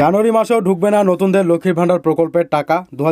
জানুয়ারি মাসেও ঢুকবে না নতুনদের লক্ষ্মীর ভাণ্ডার প্রকল্পের টাকা দু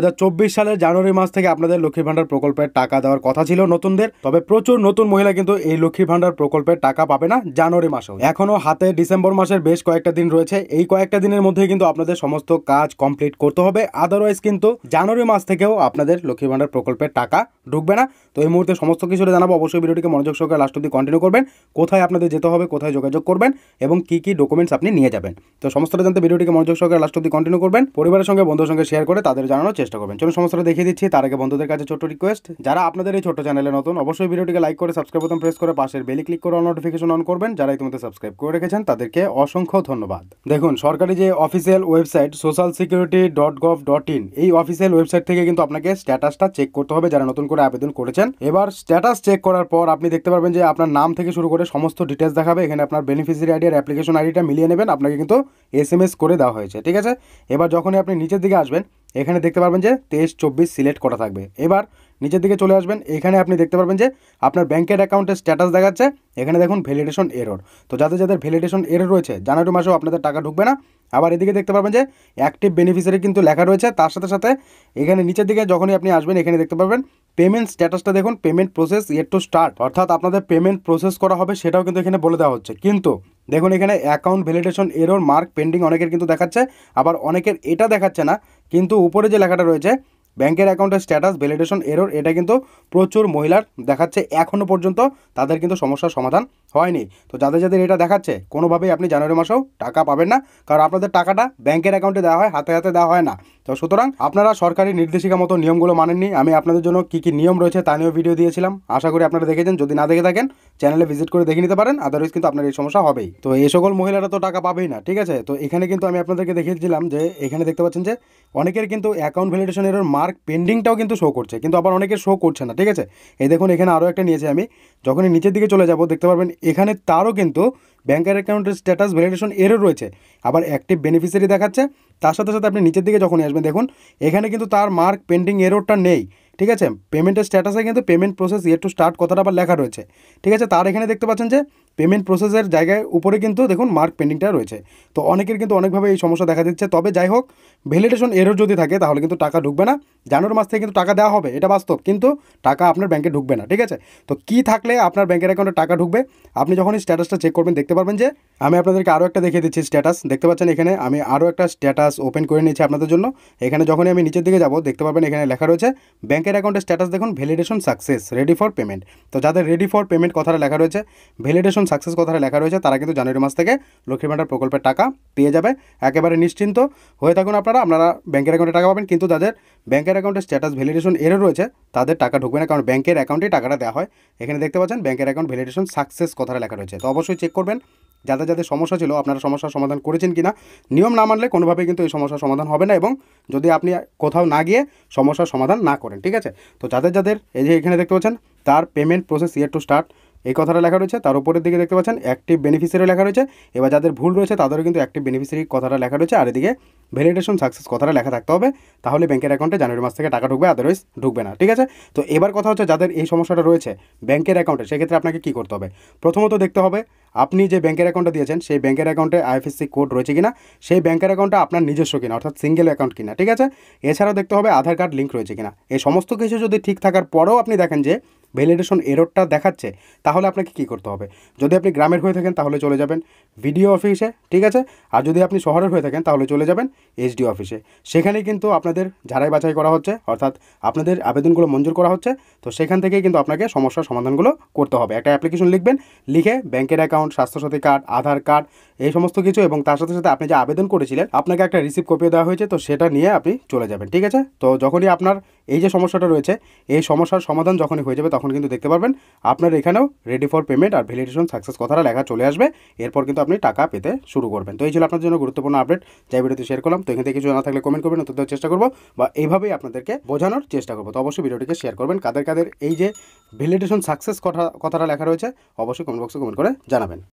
সালের জানুয়ারি মাস থেকে আপনাদের লক্ষ্মীর ভাণ্ডার প্রকল্পের টাকা দেওয়ার কথা ছিল নতুনদের তবে প্রচুর নতুন মহিলা কিন্তু এই লক্ষ্মীর ভাণ্ডার প্রকল্পের টাকা পাবে না জানুয়ারি মাসেও এখনও হাতে ডিসেম্বর মাসের বেশ কয়েকটা দিন রয়েছে এই কয়েকটা দিনের মধ্যে কিন্তু আপনাদের সমস্ত কাজ কমপ্লিট করতে হবে আদারওয়াইজ কিন্তু জানুয়ারি মাস থেকেও আপনাদের লক্ষ্মীর ভাণ্ডার প্রকল্পের টাকা ঢুকবে না তো এই মুহূর্তে সমস্ত কিছুটা জানাবো অবশ্যই ভিডিওটিকে মনোযোগ সহকারে লাস্ট অব্দি কন্টিনিউ করবেন কোথায় আপনাদের যেতে হবে কোথায় যোগাযোগ করবেন এবং কি কি ডকুমেন্টস আপনি নিয়ে যাবেন তো সমস্তটা জানতে ভিডিওটিকে মনোযোগ সহকারে লাস্ট অব্দি কন্টিনিউ করবেন পরিবারের সঙ্গে বন্ধুর সঙ্গে শেয়ার করে তাদের জানানোর চেষ্টা করবেন চলুন সমস্যাটা দেখিয়ে দিচ্ছি তার আগে বন্ধুদের কাছে ছোট রিকোয়েস্ট যারা আপনাদের এই ছোট চ্যানেলে নতুন অবশ্যই ভিডিওটিকে লাইক করে সাবস্ক্রাইব বোতাম প্রেস করে পাশের বেলি ক্লিক করে নোটিফিকেশন অন করবেন যারা ইতিমধ্যে সাবস্ক্রাইব করে রেখেছেন তাদেরকে অসংখ্য ধন্যবাদ দেখুন সরকারি যে official website social security dot gov dot in এই অফিসিয়াল ওয়েবসাইট থেকে কিন্তু আপনাকে স্ট্যাটাসটা চেক করতে হবে যারা নতুন করে আবেদন করেছেন এবার স্ট্যাটাস চেক করার পর আপনি দেখতে পারবেন যে আপনার নাম থেকে শুরু করে সমস্ত ডিটেলস দেখাবে এখানে আপনার বেনিফিসিয়ারি আইডি আর অ্যাপ্লিকেশন আইডিটা মিলিয়ে নেবেন আপনাকে কিন্তু এস করে দেওয়া হয়েছে ঠিক আছে এবার যখনই আপনি নিচের দিকে আসবেন এখানে দেখতে পারবেন যে তেইশ চব্বিশ সিলেক্ট করা থাকবে এবার নিচের দিকে চলে আসবেন এখানে আপনি দেখতে পারবেন যে আপনার ব্যাংকের অ্যাকাউন্টের স্ট্যাটাস দেখাচ্ছে এখানে দেখুন ভ্যালিডেশন এরর তো যাদের যাদের ভ্যালিডেশন এরর রয়েছে জানুয়ারি মাসেও আপনাদের টাকা ঢুকবে না আবার এদিকে দেখতে পাবেন যে অ্যাক্টিভ বেনিফিসিয়ারি কিন্তু লেখা রয়েছে তার সাথে সাথে এখানে নিচের দিকে যখনই আপনি আসবেন এখানে দেখতে পাবেন পেমেন্ট স্ট্যাটাসটা দেখুন payment process yet to start অর্থাৎ আপনাদের পেমেন্ট প্রসেস করা হবে সেটাও কিন্তু এখানে বলে দেওয়া হচ্ছে কিন্তু দেখুন এখানে account validation error mark pending অনেকের কিন্তু দেখাচ্ছে আবার অনেকের এটা দেখাচ্ছে না কিন্তু উপরে যে লেখাটা রয়েছে ব্যাংকের অ্যাকাউন্টের স্ট্যাটাস ভ্যালিডেশন এরর এটা কিন্তু প্রচুর মহিলার দেখাচ্ছে এখনও পর্যন্ত তাদের কিন্তু সমস্যার সমাধান হয়নি তো যাদের যাদের এটা দেখাচ্ছে কোনোভাবেই আপনি জানুয়ারি মাসেও টাকা পাবেন না কারণ আপনাদের টাকাটা ব্যাংকের অ্যাকাউন্টে দেওয়া হয় হাতে হাতে দেওয়া হয় না তো সুতরাং আপনারা সরকারি নির্দেশিকা মতো নিয়মগুলো মানেননি আমি আপনাদের জন্য কি কি নিয়ম রয়েছে তা নিয়েও ভিডিও দিয়েছিলাম আশা করি আপনারা দেখেছেন যদি না দেখে থাকেন চ্যানেলে ভিজিট করে দেখে নিতে পারেন আদারওয়াইজ কিন্তু আপনার এই সমস্যা হবেই তো এই সকল মহিলারা তো টাকা পাবেই না ঠিক আছে তো এখানে কিন্তু আমি আপনাদেরকে দেখিয়েছিলাম যে এখানে দেখতে পাচ্ছেন যে অনেকের কিন্তু অ্যাকাউন্ট ভ্যালিডেশনের মার্ক পেন্ডিংটাও কিন্তু শো করছে কিন্তু আবার অনেকে শো করছে না ঠিক আছে এই দেখুন এখানে আরও একটা নিয়েছি আমি যখনই নিচের দিকে চলে যাব দেখতে পারবেন এখানে তারও কিন্তু ব্যাঙ্কের অ্যাকাউন্টের স্ট্যাটাস ভ্যালিডেশন এরও রয়েছে আবার অ্যাক্টিভ বেনিফিসিয়ারি দেখাচ্ছে তার সাথে সাথে আপনি নিচের দিকে যখন আসবেন দেখুন এখানে কিন্তু তার মার্ক পেন্ডিং এরোরটা নেই ঠিক আছে পেমেন্টের স্ট্যাটাসে কিন্তু payment process yet to start কথাটা আবার লেখা রয়েছে ঠিক আছে তার এখানে দেখতে পাচ্ছেন যে পেমেন্ট প্রসেসের জায়গায় উপরে কিন্তু দেখুন মার্ক পেন্ডিংটা রয়েছে তো অনেকের কিন্তু অনেকভাবে এই সমস্যা দেখা দিচ্ছে তবে যাই হোক ভ্যালিডেশন এরও যদি থাকে তাহলে কিন্তু টাকা ঢুকবে না জানুয়ারি মাস থেকে কিন্তু টাকা দেওয়া হবে এটা বাস্তব কিন্তু টাকা আপনার ব্যাংকে ঢুকবে না ঠিক আছে তো কি থাকলে আপনার ব্যাংকের অ্যাকাউন্টে টাকা ঢুকবে আপনি যখনই স্ট্যাটাসটা চেক করবেন দেখতে পারবেন যে আমি আপনাদেরকে আরও একটা দেখিয়ে দিচ্ছি স্ট্যাটাস দেখতে পাচ্ছেন এখানে আমি আরও একটা স্ট্যাটাস ওপেন করে নিয়েছি আপনাদের জন্য এখানে যখনই আমি নিচের দিকে যাব দেখতে পারবেন এখানে লেখা রয়েছে ব্যাংকের অ্যাকাউন্টে স্ট্যাটাস দেখুন validation success ready for payment তো যাদের রেডি ফর পেমেন্ট কথাটা লেখা রয়েছে ভ্যালিডেশন সাকসেস কথাটা লেখা রয়েছে তারা কিন্তু জানুয়ারি মাস থেকে লক্ষ্মীর ভাণ্ডার প্রকল্পের টাকা পেয়ে যাবে একেবারে নিশ্চিন্ত হয়ে থাকুন আপনারা আপনারা ব্যাংকের অ্যাকাউন্টে টাকা পাবেন কিন্তু যাদের ব্যাংকের অ্যাকাউন্টে স্ট্যাটাস ভ্যালিডেশন এরও রয়েছে তাদের টাকা ঢুকবে না কারণ ব্যাংকের অ্যাকাউন্টেই টাকাটা দেওয়া হয় এখানে দেখতে পাচ্ছেন ব্যাংকের অ্যাকাউন্ট ভ্যালিডেশন সাকসেস কথাটা লেখা রয়েছে তো অবশ্যই চেক করবেন যাদের যাদের সমস্যা ছিল আপনারা সমস্যার সমাধান করেছেন কি না নিয়ম না মানলে কোনোভাবেই কিন্তু এই সমস্যার সমাধান হবে না এবং যদি আপনি কোথাও না গিয়ে সমস্যার সমাধান না করেন ঠিক আছে তো যাদের যাদের এই যে এখানে দেখতে পাচ্ছেন তার payment process yet to start এই কথাটা লেখা রয়েছে তার উপরের দিকে দেখতে পাচ্ছেন অ্যাক্টিভ বেনিফিসিয়ারি লেখা রয়েছে এবার যাদের ভুল রয়েছে তাদেরও কিন্তু অ্যাক্টিভ বেনিফিসিয়ারি কথাটা লেখা রয়েছে আর এদিকে ভ্যালিডেশন সাকসেস কথাটা লেখা থাকতে হবে তাহলে ব্যাংকের অ্যাকাউন্টে জানুয়ারি মাস থেকে টাকা ঢুকবে আদারওয়াইজ ঢুকবে না ঠিক আছে তো এবার কথা হচ্ছে যাদের এই সমস্যাটা রয়েছে ব্যাংকের অ্যাকাউন্টে সেক্ষেত্রে আপনাকে কী করতে হবে প্রথমত দেখতে হবে আপনি যে ব্যাংকের অ্যাকাউন্টটা দিয়েছেন সেই ব্যাংকের অ্যাকাউন্টে আইএফএসসি কোড রয়েছে কিনা সেই ব্যাংকের অ্যাকাউন্টটা আপনার নিজস্ব কিনা অর্থাৎ সিঙ্গেল অ্যাকাউন্ট কিনা ঠিক আছে এছাড়াও দেখতে হবে আধার কার্ড লিঙ্ক রয়েছে কিনা এই সমস্ত কিছু যদি ঠিক থাকার পরেও আপনি দেখেন যে ভ্যালিডেশন এররটা দেখাচ্ছে তাহলে আপনাকে কি করতে হবে যদি আপনি গ্রামের হয়ে থাকেন তাহলে চলে যাবেন ভিডিও অফিসে ঠিক আছে আর যদি আপনি শহরের হয়ে থাকেন তাহলে চলে যাবেন এইচডি অফিসে সেখানে কিন্তু আপনাদের ঝাড়াই বাছাই করা হচ্ছে অর্থাৎ আপনাদের আবেদনগুলো মঞ্জুর করা হচ্ছে তো সেখান থেকে কিন্তু আপনাকে সমস্যার সমাধানগুলো করতে হবে একটা অ্যাপ্লিকেশন লিখবেন লিখে ব্যাংকের account Swasthya Sathi card Aadhaar card এই সমস্ত কিছু এবং তার সাথে সাথে আপনি যে আবেদন করেছিলেন আপনাকে একটা রিসিভ কপিও দেওয়া হয়েছে তো সেটা নিয়ে আপনি চলে যাবেন ঠিক আছে তো যখনই আপনার এই যে সমস্যাটা রয়েছে এই সমস্যার সমাধান যখনই হয়ে যাবে তখন কিন্তু দেখতে পারবেন আপনার এখানেও রেডি ফর পেমেন্ট আর ভ্যালিডেশন সাকসেস কথাটা লেখা চলে আসবে এরপর কিন্তু আপনি টাকা পেতে শুরু করবেন তো এই ছিল আপনার জন্য গুরুত্বপূর্ণ আপডেট যাই ভিডিওতে শেয়ার করলাম তো এখান থেকে কিছু না থাকলে কমেন্ট করবেন উত্তর দেওয়ার চেষ্টা করবো বা এইভাবেই আপনাদেরকে বোঝানোর চেষ্টা করবো তো অবশ্যই ভিডিওটিকে শেয়ার করবেন কাদের কাদের এই যে ভ্যালিডেশন সাকসেস কথা কথাটা লেখা রয়েছে অবশ্যই কমেন্ট বক্সে কমেন্ট করে জানাবেন